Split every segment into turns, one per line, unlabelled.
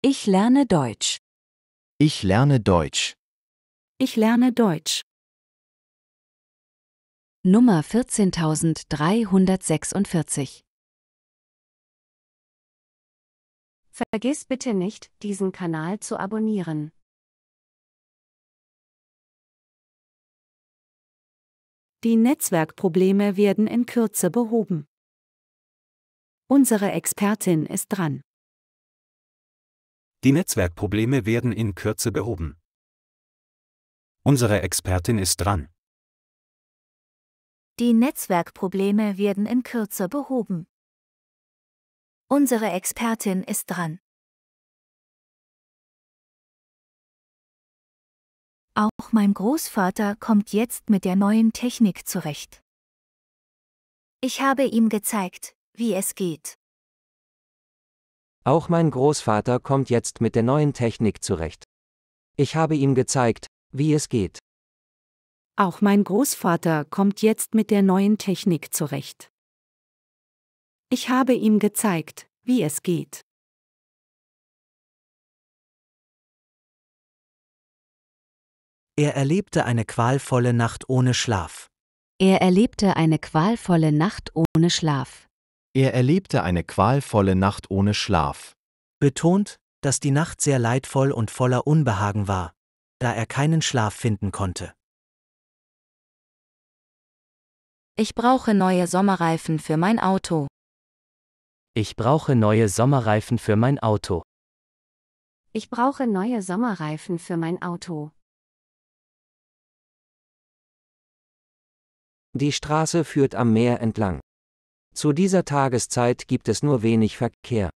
Ich lerne Deutsch. Ich lerne Deutsch. Ich lerne Deutsch. Nummer 14346 Vergiss bitte nicht, diesen Kanal zu abonnieren. Die Netzwerkprobleme werden in Kürze behoben. Unsere Expertin ist dran.
Die Netzwerkprobleme werden in Kürze
behoben. Unsere Expertin ist dran. Die Netzwerkprobleme werden in Kürze behoben. Unsere Expertin ist dran. Auch mein Großvater kommt jetzt mit der neuen Technik zurecht. Ich habe ihm gezeigt, wie es geht.
Auch mein Großvater kommt jetzt mit der neuen Technik zurecht. Ich habe ihm gezeigt, wie es geht.
Auch mein Großvater kommt jetzt mit der neuen Technik zurecht. Ich habe ihm gezeigt, wie es geht. Er erlebte eine qualvolle Nacht ohne Schlaf. Er erlebte eine qualvolle Nacht ohne Schlaf.
Er erlebte eine qualvolle Nacht ohne Schlaf. Betont, dass die Nacht sehr leidvoll und voller Unbehagen
war, da er keinen Schlaf finden konnte. Ich brauche neue Sommerreifen für mein Auto.
Ich brauche neue Sommerreifen für mein Auto.
Ich brauche neue Sommerreifen für mein Auto.
Die Straße führt am Meer entlang. Zu dieser Tageszeit gibt es nur wenig Verkehr.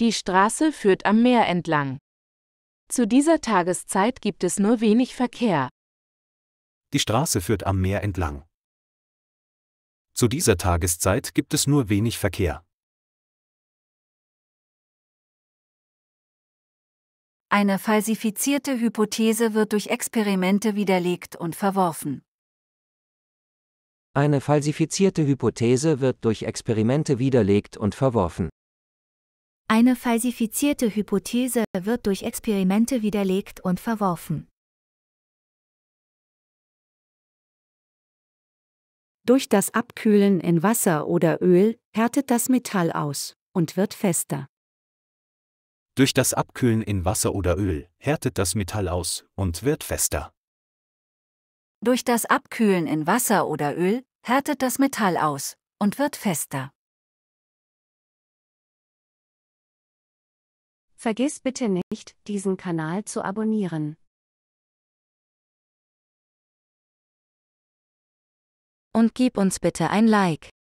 Die Straße führt am Meer entlang. Zu dieser Tageszeit gibt es nur wenig Verkehr.
Die Straße führt am Meer
entlang. Zu dieser Tageszeit gibt es nur wenig Verkehr. Eine falsifizierte Hypothese wird durch Experimente widerlegt und verworfen.
Eine falsifizierte Hypothese wird durch Experimente widerlegt und verworfen.
Eine falsifizierte Hypothese wird durch Experimente widerlegt und verworfen. Durch das Abkühlen in Wasser oder Öl härtet das Metall aus und wird fester.
Durch das Abkühlen in Wasser oder Öl härtet das Metall aus und wird fester.
Durch das Abkühlen in Wasser oder Öl härtet das Metall aus und wird fester. Vergiss bitte nicht, diesen Kanal zu abonnieren. Und gib uns bitte ein Like.